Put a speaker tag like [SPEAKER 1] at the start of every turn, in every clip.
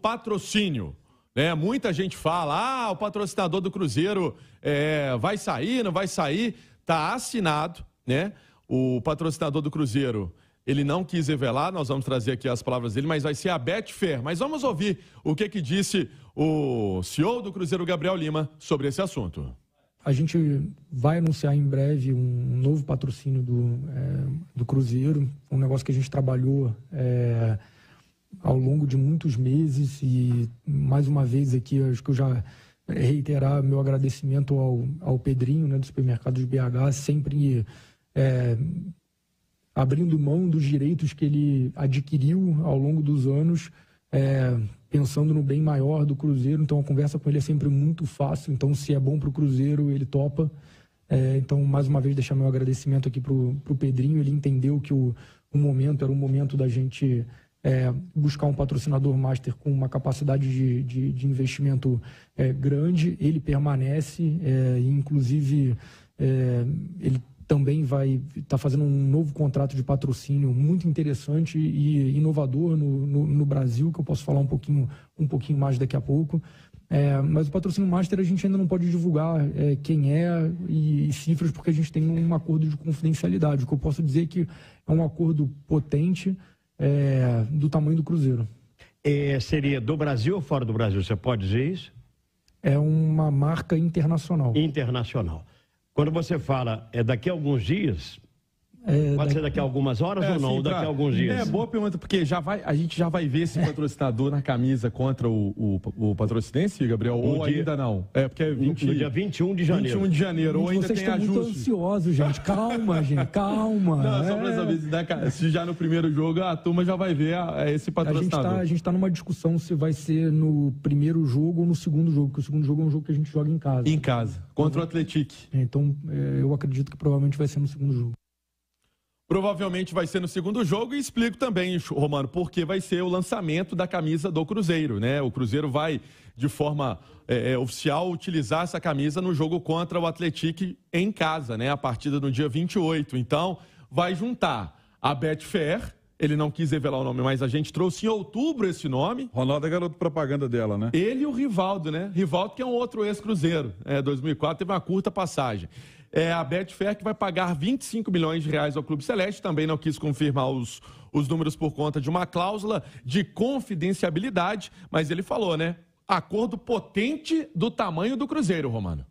[SPEAKER 1] patrocínio. Né? Muita gente fala: ah, o patrocinador do Cruzeiro é, vai sair, não vai sair. Está assinado, né? O patrocinador do Cruzeiro. Ele não quis revelar, nós vamos trazer aqui as palavras dele, mas vai ser a Betfair. Mas vamos ouvir o que, que disse o CEO do Cruzeiro, Gabriel Lima, sobre esse assunto.
[SPEAKER 2] A gente vai anunciar em breve um novo patrocínio do, é, do Cruzeiro, um negócio que a gente trabalhou. É ao longo de muitos meses e mais uma vez aqui acho que eu já reiterar meu agradecimento ao, ao Pedrinho né, do supermercado de BH sempre é, abrindo mão dos direitos que ele adquiriu ao longo dos anos é, pensando no bem maior do Cruzeiro então a conversa com ele é sempre muito fácil então se é bom para o Cruzeiro ele topa é, então mais uma vez deixar meu agradecimento aqui para o Pedrinho ele entendeu que o, o momento era um momento da gente é, buscar um patrocinador master com uma capacidade de, de, de investimento é, grande, ele permanece, é, inclusive é, ele também vai estar tá fazendo um novo contrato de patrocínio muito interessante e inovador no, no, no, Brasil, que eu posso falar um pouquinho, um pouquinho mais daqui a pouco. É, mas o patrocínio master a gente ainda não pode divulgar é, quem é e, e, cifras, porque a gente tem um acordo de confidencialidade. O que eu posso dizer é que é um acordo potente, é, do tamanho do Cruzeiro.
[SPEAKER 3] É, seria do Brasil ou fora do Brasil? Você pode dizer isso?
[SPEAKER 2] É uma marca internacional.
[SPEAKER 3] Internacional. Quando você fala é daqui a alguns dias, é, Pode ser daqui a algumas
[SPEAKER 1] horas é, ou não, daqui a alguns dias? É, boa pergunta, porque já vai, a gente já vai ver esse é. patrocinador na camisa contra o, o, o patrocinense, Gabriel, ou dia... ainda não? É, porque é 20... No dia 21 de janeiro. 21 de janeiro, ou ainda Vocês tem ajuste. muito
[SPEAKER 2] ansioso gente, calma, gente, calma. Não, só é. pra
[SPEAKER 1] saber se, se, já no primeiro jogo a turma já vai ver a, a esse tá, patrocinador. A gente
[SPEAKER 2] está tá numa discussão se vai ser no primeiro jogo ou no segundo jogo, porque o segundo jogo é um jogo que a gente joga em casa. Em
[SPEAKER 1] casa, contra então, o
[SPEAKER 2] Atlético. Então, é, eu acredito que provavelmente vai ser no segundo jogo.
[SPEAKER 1] Provavelmente vai ser no segundo jogo e explico também, Romano, porque vai ser o lançamento da camisa do Cruzeiro, né? O Cruzeiro vai, de forma é, é oficial, utilizar essa camisa no jogo contra o Atlético em casa, né? A partida no dia 28. Então, vai juntar a Betfair, ele não quis revelar o nome, mas a gente trouxe em outubro esse nome. Ronaldo é garoto propaganda dela, né? Ele e o Rivaldo, né? Rivaldo, que é um outro ex-cruzeiro. É, 2004 teve uma curta passagem. É a Betfair que vai pagar 25 milhões de reais ao Clube Celeste. Também não quis confirmar os, os números por conta de uma cláusula de confidenciabilidade,
[SPEAKER 3] mas ele falou, né? Acordo potente do tamanho do Cruzeiro, Romano.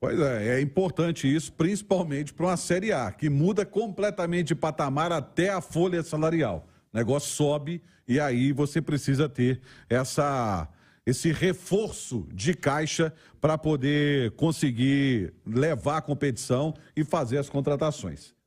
[SPEAKER 3] Pois é, é importante isso, principalmente para uma Série A, que muda completamente de patamar até a folha salarial. O negócio sobe e aí você precisa ter essa, esse reforço de caixa para poder conseguir levar a competição e fazer as contratações.